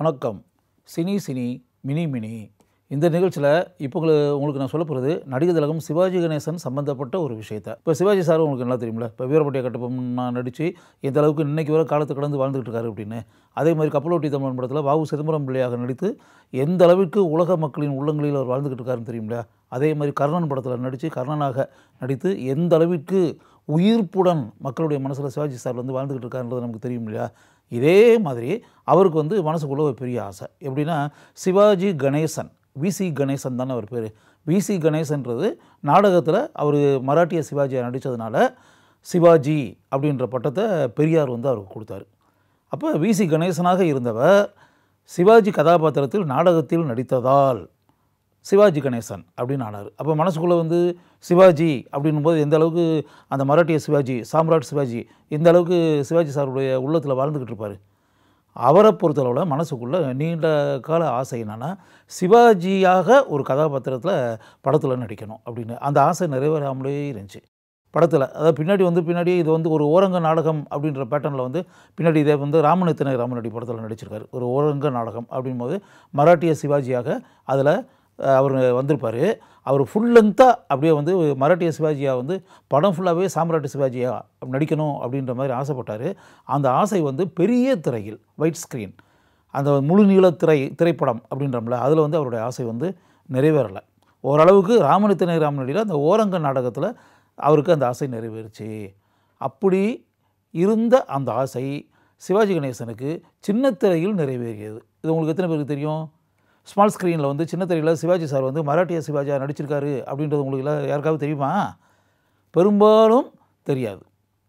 வணக்கம் cine cine mini mini இந்த நிகழ்ச்சியில் இப்போ உங்களுக்கு உங்களுக்கு நான் சொல்ல போகிறது நடிகர் திலகம் சிவாஜி கணேசன் சம்மந்தப்பட்ட ஒரு விஷயத்தை இப்போ சிவாஜி சார் உங்களுக்கு நல்லா தெரியும்ல இப்போ வீரப்பட்டிய கட்டப்பம் நான் நடித்து எந்த அளவுக்கு இன்றைக்கு வர காலத்து கடந்து வாழ்ந்துகிட்டு இருக்காரு அப்படின்னு அதே மாதிரி கப்பலோட்டி தமிழன் படத்தில் வாவு சிதம்பரம் பிள்ளையாக நடித்து எந்த அளவுக்கு உலக மக்களின் உள்ளங்களில் அவர் வாழ்ந்துகிட்டு இருக்காருன்னு தெரியும்ல அதே மாதிரி கர்ணன் படத்தில் நடித்து கர்ணனாக நடித்து எந்த அளவுக்கு உயிர்ப்புடன் மக்களுடைய மனசில் சிவாஜி சார் வந்து வாழ்ந்துகிட்டு இருக்காருன்றது நமக்கு தெரியும் இல்லையா இதே மாதிரி அவருக்கு வந்து மனசுக்குள்ளே ஒரு பெரிய ஆசை எப்படின்னா சிவாஜி கணேசன் விசி கணேசன் தானே அவர் பேர் விசி கணேசன்றது நாடகத்தில் அவர் மராட்டிய சிவாஜியை நடித்ததுனால சிவாஜி அப்படின்ற பட்டத்தை பெரியார் வந்து அவருக்கு கொடுத்தாரு அப்போ விசி கணேசனாக இருந்தவர் சிவாஜி கதாபாத்திரத்தில் நாடகத்தில் நடித்ததால் சிவாஜி கணேசன் அப்படின்னு ஆனார் அப்போ மனசுக்குள்ளே வந்து சிவாஜி அப்படின்னும் போது எந்த அளவுக்கு அந்த மராட்டிய சிவாஜி சாம்ராட் சிவாஜி இந்த அளவுக்கு சிவாஜி சாருடைய உள்ளத்தில் வாழ்ந்துக்கிட்டு இருப்பார் அவரை பொறுத்தளவில் மனசுக்குள்ளே நீண்ட கால ஆசை என்னென்னா சிவாஜியாக ஒரு கதாபாத்திரத்தில் படத்தில் நடிக்கணும் அப்படின்னு அந்த ஆசை நிறைவேறாமலே இருந்துச்சு படத்தில் அதாவது பின்னாடி வந்து பின்னாடி இது வந்து ஒரு ஓரங்க நாடகம் அப்படின்ற பேட்டர்னில் வந்து பின்னாடி இதே வந்து ராமநித்தனை ராமநடி படத்தில் நடிச்சிருக்காரு ஒரு ஓரங்க நாடகம் அப்படின் போது மராட்டிய சிவாஜியாக அதில் அவர் வந்திருப்பார் அவர் ஃபுல் லென்த்தாக அப்படியே வந்து மராட்டிய சிவாஜியா வந்து படம் ஃபுல்லாகவே சாம்ராட்டிய சிவாஜியா நடிக்கணும் அப்படின்ற மாதிரி ஆசைப்பட்டார் அந்த ஆசை வந்து பெரிய திரையில் ஒயிட் ஸ்க்ரீன் அந்த முழு நீள திரை திரைப்படம் அப்படின்றம்ல அதில் வந்து அவருடைய ஆசை வந்து நிறைவேறலை ஓரளவுக்கு ராமனித்தனை ராமனடியில் அந்த ஓரங்க நாடகத்தில் அவருக்கு அந்த ஆசை நிறைவேறுச்சு அப்படி இருந்த அந்த ஆசை சிவாஜி கணேசனுக்கு சின்ன திரையில் நிறைவேறியது இது உங்களுக்கு எத்தனை பேருக்கு தெரியும் ஸ்மால் ஸ்க்ரீனில் வந்து சின்ன திரையில் சிவாஜி சார் வந்து மராட்டிய சிவாஜியாக நடிச்சிருக்காரு அப்படின்றது உங்களுக்கு எல்லாம் யாருக்காவது தெரியுமா பெரும்பாலும் தெரியாது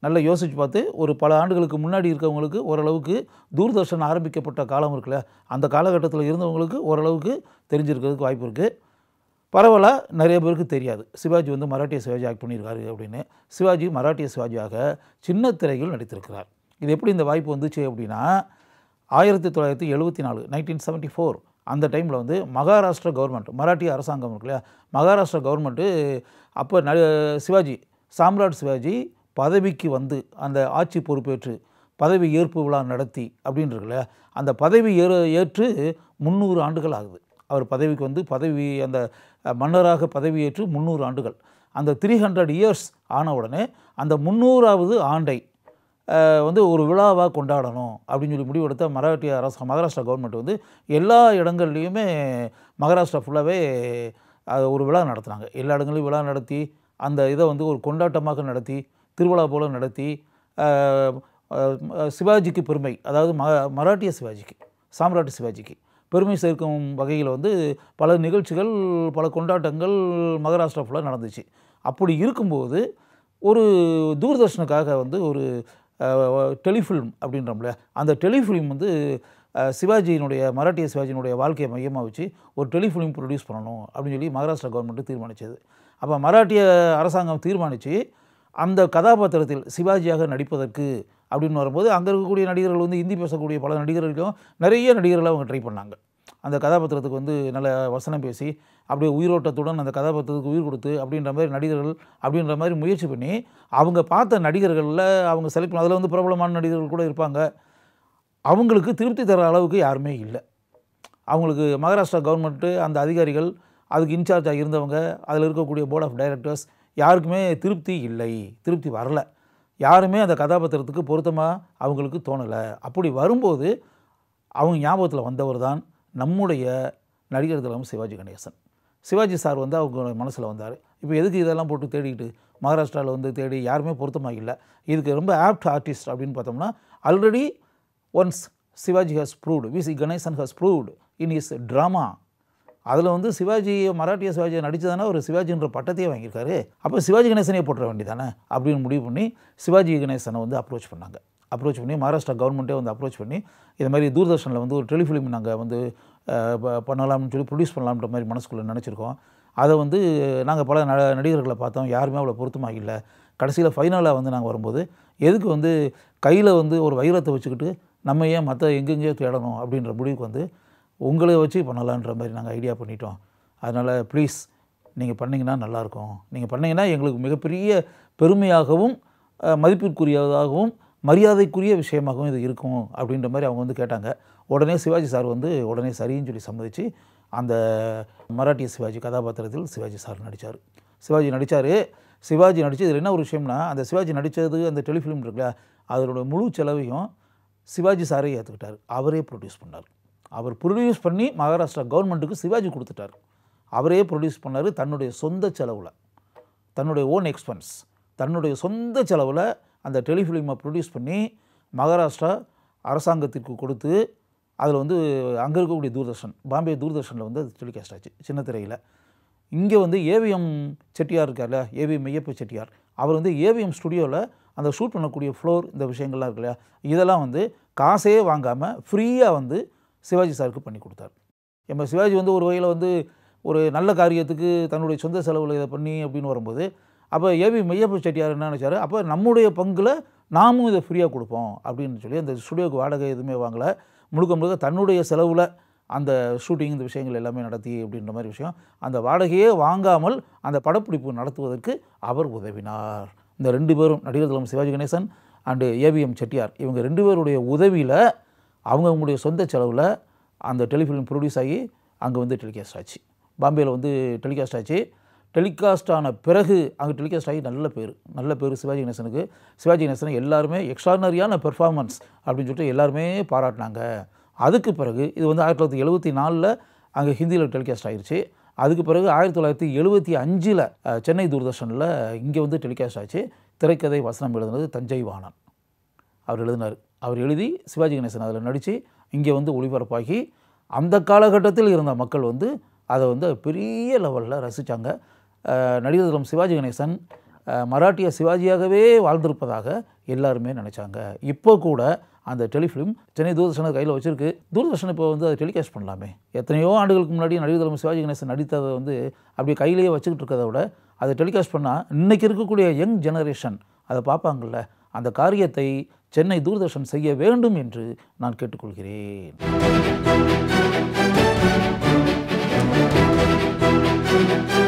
நல்லா யோசித்து பார்த்து ஒரு பல ஆண்டுகளுக்கு முன்னாடி இருக்கவங்களுக்கு ஓரளவுக்கு தூர்தர்ஷன் ஆரம்பிக்கப்பட்ட காலம் இருக்குல்ல அந்த காலகட்டத்தில் இருந்தவங்களுக்கு ஓரளவுக்கு தெரிஞ்சிருக்கிறதுக்கு வாய்ப்பு இருக்குது பரவாயில்ல நிறைய பேருக்கு தெரியாது சிவாஜி வந்து மராட்டிய சிவாஜி ஆக்ட் பண்ணியிருக்காரு அப்படின்னு சிவாஜி மராட்டிய சிவாஜியாக சின்ன திரையில் நடித்திருக்கிறார் இது எப்படி இந்த வாய்ப்பு வந்துச்சு அப்படின்னா ஆயிரத்தி தொள்ளாயிரத்தி எழுபத்தி நாலு நைன்டீன் செவன்ட்டி ஃபோர் அந்த டைமில் வந்து மகாராஷ்டிரா கவர்மெண்ட் மராட்டிய அரசாங்கம் இருக்கு இல்லையா மகாராஷ்டிரா கவர்மெண்ட்டு அப்போ ந சிவாஜி சாம்ராட் சிவாஜி பதவிக்கு வந்து அந்த ஆட்சி பொறுப்பேற்று பதவி ஏற்பு விழா நடத்தி அப்படின்னு அந்த பதவி ஏற ஏற்று முந்நூறு ஆண்டுகள் ஆகுது அவர் பதவிக்கு வந்து பதவி அந்த மன்னராக பதவியேற்று முந்நூறு ஆண்டுகள் அந்த த்ரீ ஹண்ட்ரட் இயர்ஸ் ஆன உடனே அந்த முந்நூறாவது ஆண்டை வந்து ஒரு விழாவாக கொண்டாடணும் அப்படின்னு சொல்லி முடிவெடுத்த மராட்டிய அரசு மகாராஷ்டிரா கவர்மெண்ட் வந்து எல்லா இடங்கள்லையுமே மகாராஷ்டிரா ஃபுல்லாகவே ஒரு விழா நடத்துனாங்க எல்லா இடங்களையும் விழா நடத்தி அந்த இதை வந்து ஒரு கொண்டாட்டமாக நடத்தி திருவிழா போல் நடத்தி சிவாஜிக்கு பெருமை அதாவது ம மராட்டிய சிவாஜிக்கு சாம்ராட்டு சிவாஜிக்கு பெருமை சேர்க்கும் வகையில் வந்து பல நிகழ்ச்சிகள் பல கொண்டாட்டங்கள் மகாராஷ்டிரா ஃபுல்லாக நடந்துச்சு அப்படி இருக்கும்போது ஒரு தூர்தர்ஷனுக்காக வந்து ஒரு டெலிஃபிலிம் அப்படின்றோம்ல அந்த டெலிஃபிலிம் வந்து சிவாஜியினுடைய மராட்டிய சிவாஜியினுடைய வாழ்க்கையை மையமாக வச்சு ஒரு டெலிஃபிலிம் ப்ரொடியூஸ் பண்ணணும் அப்படின்னு சொல்லி மகாராஷ்டிரா கவர்மெண்ட்டு தீர்மானித்தது அப்போ மராட்டிய அரசாங்கம் தீர்மானித்து அந்த கதாபாத்திரத்தில் சிவாஜியாக நடிப்பதற்கு அப்படின்னு வரும்போது அங்கே இருக்கக்கூடிய நடிகர்கள் வந்து இந்தி பேசக்கூடிய பல நடிகர்களுக்கும் நிறைய நடிகர்களை அவங்க ட்ரை பண்ணாங்க அந்த கதாபாத்திரத்துக்கு வந்து நல்ல வசனம் பேசி அப்படியே உயிரோட்டத்துடன் அந்த கதாபாத்திரத்துக்கு உயிர் கொடுத்து அப்படின்ற மாதிரி நடிகர்கள் அப்படின்ற மாதிரி முயற்சி பண்ணி அவங்க பார்த்த நடிகர்களில் அவங்க செலக்ட் பண்ண அதில் வந்து பிரபலமான நடிகர்கள் கூட இருப்பாங்க அவங்களுக்கு திருப்தி தர அளவுக்கு யாருமே இல்லை அவங்களுக்கு மகாராஷ்டிரா கவர்மெண்ட்டு அந்த அதிகாரிகள் அதுக்கு இன்சார்ஜாக இருந்தவங்க அதில் இருக்கக்கூடிய போர்ட் ஆஃப் டைரக்டர்ஸ் யாருக்குமே திருப்தி இல்லை திருப்தி வரலை யாருமே அந்த கதாபாத்திரத்துக்கு பொருத்தமாக அவங்களுக்கு தோணலை அப்படி வரும்போது அவங்க ஞாபகத்தில் வந்தவர் தான் நம்முடைய நடிகர் திலகம் சிவாஜி கணேசன் சிவாஜி சார் வந்து அவங்க மனசில் வந்தார் இப்போ எதுக்கு இதெல்லாம் போட்டு தேடிக்கிட்டு மகாராஷ்டிராவில் வந்து தேடி யாருமே பொருத்தமாக இல்லை இதுக்கு ரொம்ப ஆப்ட் ஆர்டிஸ்ட் அப்படின்னு பார்த்தோம்னா already once Sivaji has proved V C Ganesan has proved in his drama அதில் வந்து சிவாஜி மராட்டிய சிவாஜியை நடித்ததானே ஒரு சிவாஜின்ற பட்டத்தையே வாங்கியிருக்காரு அப்போ சிவாஜி கணேசனே போட்டுற வேண்டியதானே அப்படின்னு முடிவு பண்ணி சிவாஜி கணேசனை வந்து அப்ரோச் பண்ணாங்க அப்ரோச் பண்ணி மகாராஷ்டிரா கவர்மெண்ட்டே வந்து அப்ரோச் பண்ணி இது மாதிரி தூர்தர்ஷனில் வந்து ஒரு டெலிஃபிலிம் நாங்கள் வந்து பண்ணலாம்னு சொல்லி ப்ரொடியூஸ் பண்ணலாம்ன்ற மாதிரி மனசுக்குள்ளே நினச்சிருக்கோம் அதை வந்து நாங்கள் பல ந நடிகர்களை பார்த்தோம் யாருமே அவ்வளோ பொருத்தமாக இல்லை கடைசியில் ஃபைனலாக வந்து நாங்கள் வரும்போது எதுக்கு வந்து கையில் வந்து ஒரு வைரத்தை வச்சுக்கிட்டு நம்ம ஏன் மற்ற எங்கெங்கேயோ தேடணும் அப்படின்ற முடிவுக்கு வந்து உங்களை வச்சு பண்ணலான்ற மாதிரி நாங்கள் ஐடியா பண்ணிட்டோம் அதனால் ப்ளீஸ் நீங்கள் பண்ணிங்கன்னா நல்லாயிருக்கும் நீங்கள் பண்ணிங்கன்னா எங்களுக்கு மிகப்பெரிய பெருமையாகவும் மதிப்பிற்குரியதாகவும் மரியாதைக்குரிய விஷயமாகவும் இது இருக்கும் அப்படின்ற மாதிரி அவங்க வந்து கேட்டாங்க உடனே சிவாஜி சார் வந்து உடனே சரின்னு சொல்லி சம்மதித்து அந்த மராட்டிய சிவாஜி கதாபாத்திரத்தில் சிவாஜி சார் நடித்தார் சிவாஜி நடித்தார் சிவாஜி நடித்தது இதில் என்ன ஒரு விஷயம்னா அந்த சிவாஜி நடித்தது அந்த டெலிஃபிலிம் இருக்குல்ல அதனோட முழு செலவையும் சிவாஜி சாரே ஏற்றுக்கிட்டார் அவரே ப்ரொடியூஸ் பண்ணார் அவர் ப்ரொடியூஸ் பண்ணி மகாராஷ்டிரா கவர்மெண்ட்டுக்கு சிவாஜி கொடுத்துட்டார் அவரே ப்ரொடியூஸ் பண்ணார் தன்னுடைய சொந்த செலவில் தன்னுடைய ஓன் எக்ஸ்பென்ஸ் தன்னுடைய சொந்த செலவில் அந்த டெலிஃபிலிமை ப்ரொடியூஸ் பண்ணி மகாராஷ்டிரா அரசாங்கத்திற்கு கொடுத்து அதில் வந்து அங்கே இருக்கக்கூடிய தூர்தர்ஷன் பாம்பே தூர்தர்ஷனில் வந்து அது டெலிகாஸ்ட் ஆச்சு சின்ன திரையில் இங்கே வந்து ஏவிஎம் செட்டியார் இருக்கார்ல ஏவிஎம் ஐயப்ப செட்டியார் அவர் வந்து ஏவிஎம் ஸ்டுடியோவில் அந்த ஷூட் பண்ணக்கூடிய ஃப்ளோர் இந்த விஷயங்கள்லாம் இருக்கு இல்லையா இதெல்லாம் வந்து காசே வாங்காமல் ஃப்ரீயாக வந்து சிவாஜி சாருக்கு பண்ணி கொடுத்தார் நம்ம சிவாஜி வந்து ஒரு வகையில் வந்து ஒரு நல்ல காரியத்துக்கு தன்னுடைய சொந்த செலவில் இதை பண்ணி அப்படின்னு வரும்போது அப்போ ஏவி மையப்ப செட்டியார் என்ன நினச்சாரு அப்போ நம்முடைய பங்கில் நாமும் இதை ஃப்ரீயாக கொடுப்போம் அப்படின்னு சொல்லி அந்த ஸ்டுடியோக்கு வாடகை எதுவுமே வாங்கலை முழுக்க முழுக்க தன்னுடைய செலவில் அந்த ஷூட்டிங் இந்த விஷயங்கள் எல்லாமே நடத்தி அப்படின்ற மாதிரி விஷயம் அந்த வாடகையே வாங்காமல் அந்த படப்பிடிப்பு நடத்துவதற்கு அவர் உதவினார் இந்த ரெண்டு பேரும் நடிகர் தலைவர் சிவாஜி கணேசன் அண்டு ஏவிஎம் செட்டியார் இவங்க ரெண்டு பேருடைய உதவியில் அவங்கவுங்களுடைய சொந்த செலவில் அந்த டெலிஃபிலிம் ப்ரொடியூஸ் ஆகி அங்கே வந்து டெலிகாஸ்ட் ஆச்சு பாம்பேயில் வந்து டெலிகாஸ்ட் ஆச்சு டெலிகாஸ்ட் ஆன பிறகு அங்கே டெலிகாஸ்ட் ஆகி நல்ல பேர் நல்ல பேர் சிவாஜி கணேசனுக்கு சிவாஜி கணேசன் எல்லாருமே எக்ஸ்ட்ரானரியான பெர்ஃபார்மன்ஸ் அப்படின்னு சொல்லிட்டு எல்லாருமே பாராட்டினாங்க அதுக்கு பிறகு இது வந்து ஆயிரத்தி தொள்ளாயிரத்தி எழுபத்தி நாலில் அங்கே ஹிந்தியில் டெலிகாஸ்ட் ஆகிருச்சு அதுக்கு பிறகு ஆயிரத்தி தொள்ளாயிரத்தி எழுபத்தி அஞ்சில் சென்னை தூர்தர்ஷனில் இங்கே வந்து டெலிகாஸ்ட் ஆச்சு திரைக்கதை வசனம் எழுதுனது தஞ்சை வாணன் அவர் எழுதினார் அவர் எழுதி சிவாஜி கணேசன் அதில் நடித்து இங்கே வந்து ஒளிபரப்பாகி அந்த காலகட்டத்தில் இருந்த மக்கள் வந்து அதை வந்து பெரிய லெவலில் ரசித்தாங்க நடிகர்களும் சிவாஜி கணேசன் மராட்டிய சிவாஜியாகவே வாழ்ந்திருப்பதாக எல்லாருமே நினச்சாங்க இப்போ கூட அந்த டெலிஃபிலிம் சென்னை தூர்தர்ஷனை கையில் வச்சுருக்கு தூர்தர்ஷன் இப்போ வந்து அதை டெலிகாஸ்ட் பண்ணலாமே எத்தனையோ ஆண்டுகளுக்கு முன்னாடி நடிகர் சிவாஜி கணேசன் நடித்ததை வந்து அப்படியே கையிலேயே வச்சுக்கிட்டு இருக்கிறத விட அதை டெலிகாஸ்ட் பண்ணால் இன்றைக்கி இருக்கக்கூடிய யங் ஜெனரேஷன் அதை பார்ப்பாங்கள்ல அந்த காரியத்தை சென்னை தூர்தர்ஷன் செய்ய வேண்டும் என்று நான் கேட்டுக்கொள்கிறேன் thank you